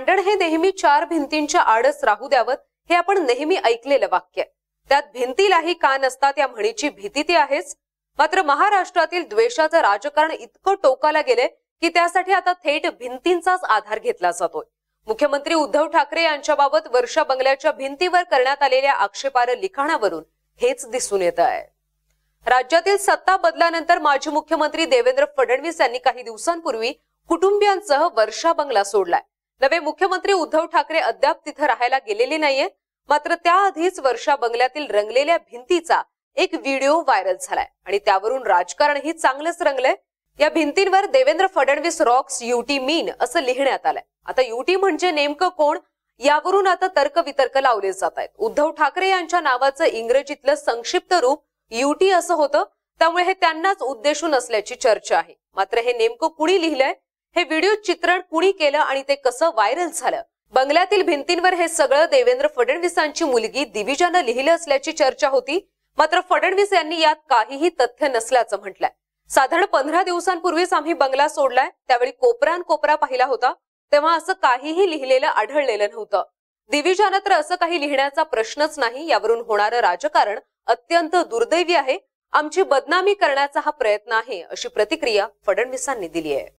भांडण हे नेहमी चार भिंतींच्या आडच राहू द्यावं हे आपण नेहमी ऐकलेलं वाक्य त्यात भिंतीलाही का असतात या म्हणीची भीती ती आहेच मात्र महाराष्ट्रातील द्वेषाचं राजकारण इतकं टोकाला गेले की त्यासाठी आता थेट भिंतींचाच आधार घेतला जातोय मुख्यमंत्री उद्धव ठाकरे यांच्याबाबत वर्षा बंगल्याच्या भिंतीवर करण्यात आलेल्या आक्षेपार लिखाणावरून हेच दिसून येत आहे राज्यातील सत्ता बदलानंतर माजी मुख्यमंत्री देवेंद्र फडणवीस यांनी काही दिवसांपूर्वी कुटुंबियांसह वर्षा बंगला सोडलाय नवे मुख्यमंत्री उद्धव ठाकरे अद्याप तिथे राहायला गेलेले नाहीये मात्र त्याआधीच वर्षा बंगल्यातील रंगलेल्या भिंतीचा एक व्हिडिओ व्हायरल झालाय आणि त्यावरून राजकारणही चांगलंच रंगलंय या भिंतींवर देवेंद्र फडणवीस रॉक्स युटी मीन असं लिहिण्यात आलंय आता युटी म्हणजे नेमकं कोण यावरून आता तर्कवितर्क लावले जात आहेत उद्धव ठाकरे यांच्या नावाचं इंग्रजीतलं संक्षिप्त रूप युटी असं होतं त्यामुळे हे त्यांनाच उद्देशून असल्याची चर्चा आहे मात्र हे नेमकं कुणी लिहिलंय हे व्हिडिओ चित्रण कुणी केलं आणि ते कसं व्हायरल झालं बंगल्यातील भिंतींवर हे सगळं देवेंद्र फडणवीसांची मुलगी दिविजानं लिहिलं असल्याची चर्चा होती मात्र फडणवीस यांनी यात काहीही तथ्य नसल्याचं म्हटलंय साधारण पंधरा दिवसांपूर्वीच आम्ही बंगला सोडलाय त्यावेळी कोपरान कोपरा पाहिला होता तेव्हा असं काहीही लिहिलेलं आढळलेलं नव्हतं दिविजानं तर असं काही लिहिण्याचा प्रश्नच नाही यावरून होणारं राजकारण अत्यंत दुर्दैवी आहे आमची बदनामी करण्याचा हा प्रयत्न आहे अशी प्रतिक्रिया फडणवीसांनी दिली आहे